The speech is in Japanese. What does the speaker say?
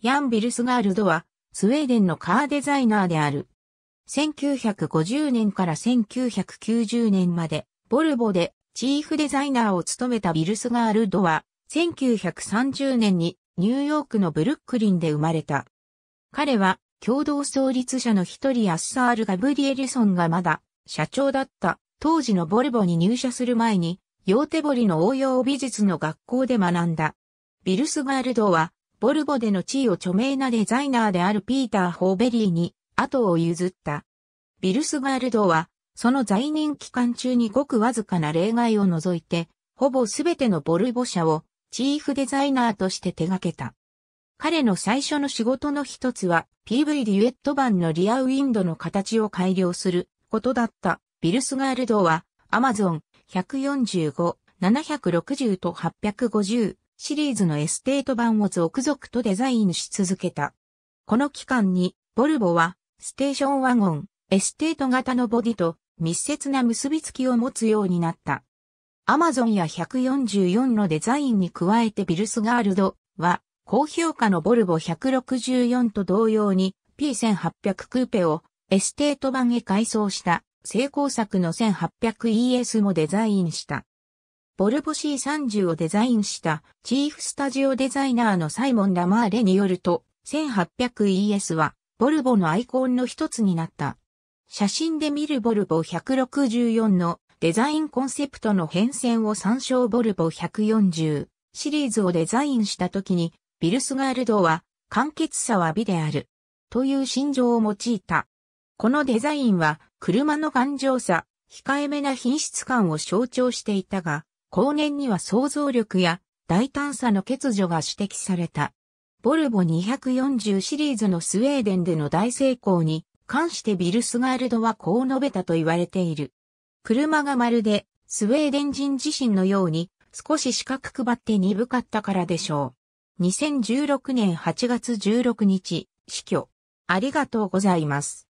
ヤン・ビルスガールドは、スウェーデンのカーデザイナーである。1950年から1990年まで、ボルボでチーフデザイナーを務めたビルスガールドは、1930年にニューヨークのブルックリンで生まれた。彼は共同創立者の一人アッサール・ガブリエルソンがまだ社長だった当時のボルボに入社する前に、ヨーテボリの応用美術の学校で学んだ。ビルスガールドはボルボでの地位を著名なデザイナーであるピーター・ホーベリーに後を譲った。ビルスガールドは、その在任期間中にごくわずかな例外を除いて、ほぼすべてのボルボ社をチーフデザイナーとして手掛けた。彼の最初の仕事の一つは PV デュエット版のリアウィンドの形を改良することだった。ビルスガールドはアマゾン145、760と850シリーズのエステート版を続々とデザインし続けた。この期間に、ボルボは、ステーションワゴン、エステート型のボディと密接な結びつきを持つようになった。アマゾンや144のデザインに加えてビルスガールドは、高評価のボルボ164と同様に P1800 クーペをエステート版へ改装した成功作の 1800ES もデザインした。ボルボ C30 をデザインしたチーフスタジオデザイナーのサイモン・ラマーレによると 1800ES はボルボのアイコンの一つになった。写真で見るボルボ164のデザインコンセプトの変遷を参照ボルボ140シリーズをデザインした時にビルスガールドは簡潔さは美であるという心情を用いた。このデザインは車の頑丈さ、控えめな品質感を象徴していたが、後年には想像力や大胆さの欠如が指摘された。ボルボ240シリーズのスウェーデンでの大成功に関してビルスガールドはこう述べたと言われている。車がまるでスウェーデン人自身のように少し四角くばって鈍かったからでしょう。2016年8月16日、死去。ありがとうございます。